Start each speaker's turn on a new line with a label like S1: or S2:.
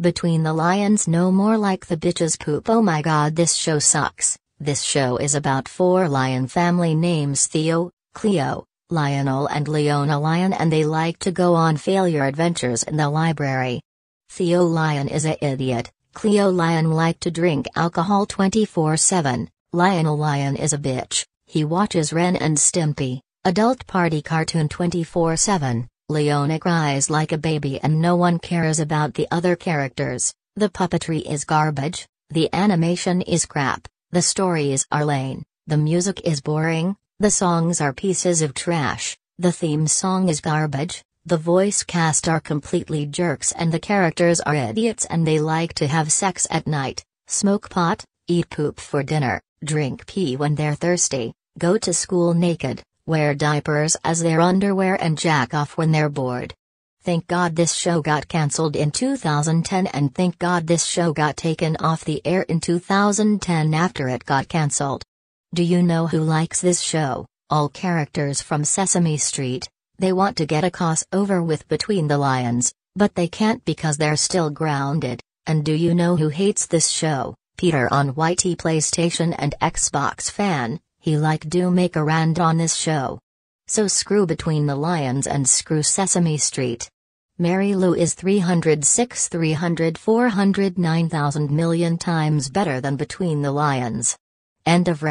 S1: Between the lions no more like the bitches poop oh my god this show sucks, this show is about four lion family names Theo, Cleo, Lionel and Leona Lion and they like to go on failure adventures in the library. Theo Lion is a idiot, Cleo Lion like to drink alcohol 24-7, Lionel Lion is a bitch, he watches Ren and Stimpy, adult party cartoon 24-7, Leona cries like a baby and no one cares about the other characters, the puppetry is garbage, the animation is crap, the stories are lame, the music is boring, the songs are pieces of trash, the theme song is garbage, the voice cast are completely jerks and the characters are idiots and they like to have sex at night, smoke pot, eat poop for dinner, drink pee when they're thirsty, go to school naked, wear diapers as their underwear and jack off when they're bored. Thank God this show got cancelled in 2010 and thank God this show got taken off the air in 2010 after it got cancelled. Do you know who likes this show? All characters from Sesame Street. They want to get a crossover with Between the Lions, but they can't because they're still grounded. And do you know who hates this show? Peter on YT PlayStation and Xbox fan, he like do make a rand on this show. So screw between the lions and screw Sesame Street. Mary Lou is 306 300 9000 million times better than between the lions. End of